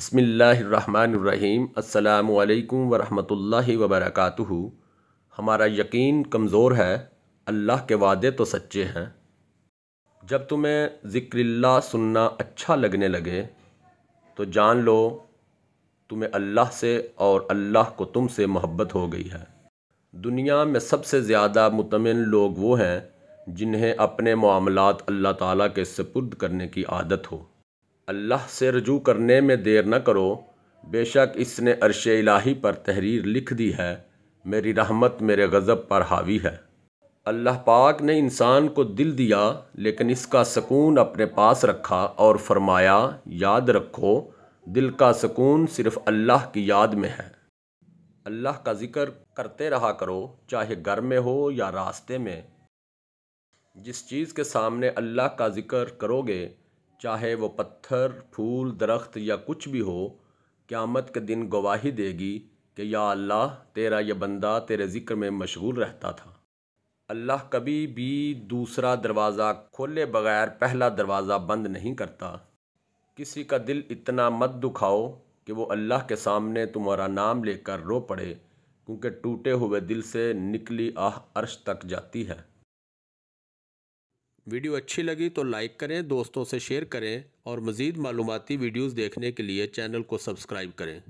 बसमीम् अल्लाम वरहमतुल्लि वबरकत हमारा यकीन कमज़ोर है अल्लाह के वादे तो सच्चे हैं जब तुम्हें ज़िक्रिल्ला सुनना अच्छा लगने लगे तो जान लो तुम्हें अल्लाह से और अल्लाह को तुम से मोहब्बत हो गई है दुनिया में सबसे ज़्यादा मुतमिन लोग वो हैं जिन्हें अपने मामलत अल्लाह ताली के सपुर्द करने की आदत हो अल्लाह से रजू करने में देर न करो बेशक इसने अरश इलाही पर तहरीर लिख दी है मेरी रहमत मेरे गज़ब पर हावी है अल्लाह पाक ने इंसान को दिल दिया लेकिन इसका सकून अपने पास रखा और फरमाया याद रखो दिल का सकून सिर्फ़ अल्लाह की याद में है अल्लाह का ज़िक्र करते रहा करो चाहे घर में हो या रास्ते में जिस चीज़ के सामने अल्लाह का ज़िक्र करोगे चाहे वो पत्थर फूल दरख्त या कुछ भी हो क़्यामत के दिन गवाही देगी कि या अल्लाह तेरा यह बंदा तेरे ज़िक्र में मशगूल रहता था अल्लाह कभी भी दूसरा दरवाज़ा खोले बगैर पहला दरवाज़ा बंद नहीं करता किसी का दिल इतना मत दुखाओ कि वो अल्लाह के सामने तुम्हारा नाम लेकर रो पड़े क्योंकि टूटे हुए दिल से निकली आह अर्श तक जाती है वीडियो अच्छी लगी तो लाइक करें दोस्तों से शेयर करें और मज़ीद मालूमती वीडियोज़ देखने के लिए चैनल को सब्सक्राइब करें